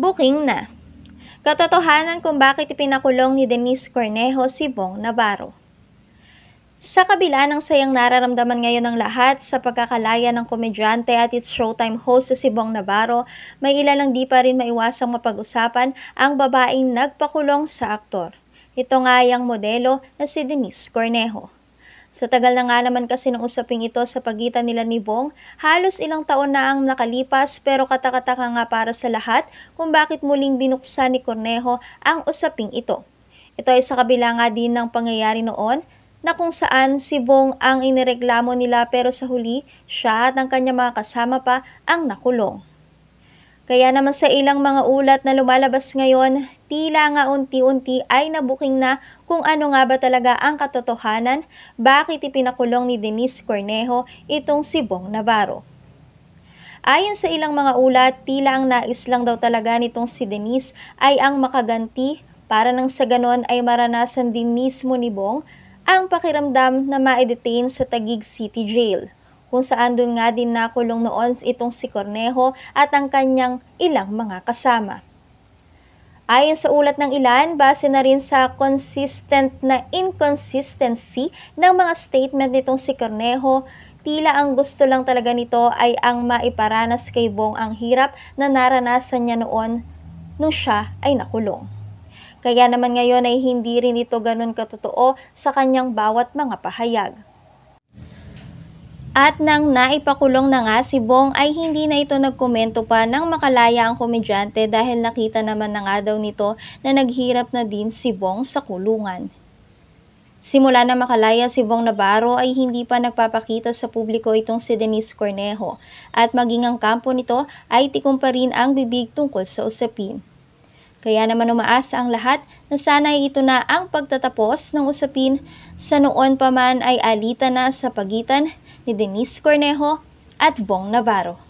booking na. Katotohanan kung bakit ipinakulong ni Denise Cornejo si Bong Navarro. Sa kabila ng sayang nararamdaman ngayon ng lahat sa pagkakalaya ng komedyante at its showtime host na si Bong Navarro, may ilan lang di pa rin maiwasang mapag-usapan ang babaeng nagpakulong sa aktor. Ito nga ay ang modelo na si Denise Cornejo. Sa tagal na nga naman kasi nung usaping ito sa pagitan nila ni Bong, halos ilang taon na ang nakalipas pero katakataka nga para sa lahat kung bakit muling binuksan ni Cornejo ang usaping ito. Ito ay sa kabila nga din ng pangyayari noon na kung saan si Bong ang inireklamo nila pero sa huli siya at ang kanyang mga kasama pa ang nakulong. Kaya naman sa ilang mga ulat na lumalabas ngayon, tila nga unti-unti ay nabuking na kung ano nga ba talaga ang katotohanan bakit ipinakulong ni Denise Cornejo itong si Bong Navarro. Ayon sa ilang mga ulat, tila ang nais lang daw talaga nitong si Denise ay ang makaganti para nang sa ganon ay maranasan din mismo ni Bong ang pakiramdam na ma-detain sa Taguig City Jail kung saan doon nga din nakulong noon itong si Cornejo at ang kanyang ilang mga kasama. Ayon sa ulat ng ilan, base na rin sa consistent na inconsistency ng mga statement nitong si Cornejo, tila ang gusto lang talaga nito ay ang maiparanas kay Bong ang hirap na naranasan niya noon nung siya ay nakulong. Kaya naman ngayon ay hindi rin ito ganun katotoo sa kanyang bawat mga pahayag. At nang naipakulong na nga si Bong ay hindi na ito nagkomento pa nang makalaya ang komedyante dahil nakita naman na nga daw nito na naghirap na din si Bong sa kulungan. Simula na makalaya si Bong Navarro ay hindi pa nagpapakita sa publiko itong si Denise Cornejo at maging ang kampo nito ay tikom pa rin ang bibig tungkol sa usapin. Kaya naman umaasa ang lahat na sana ay ito na ang pagtatapos ng usapin sa noon pa man ay alita na sa pagitan ni Denise Cornejo at Bong Navarro.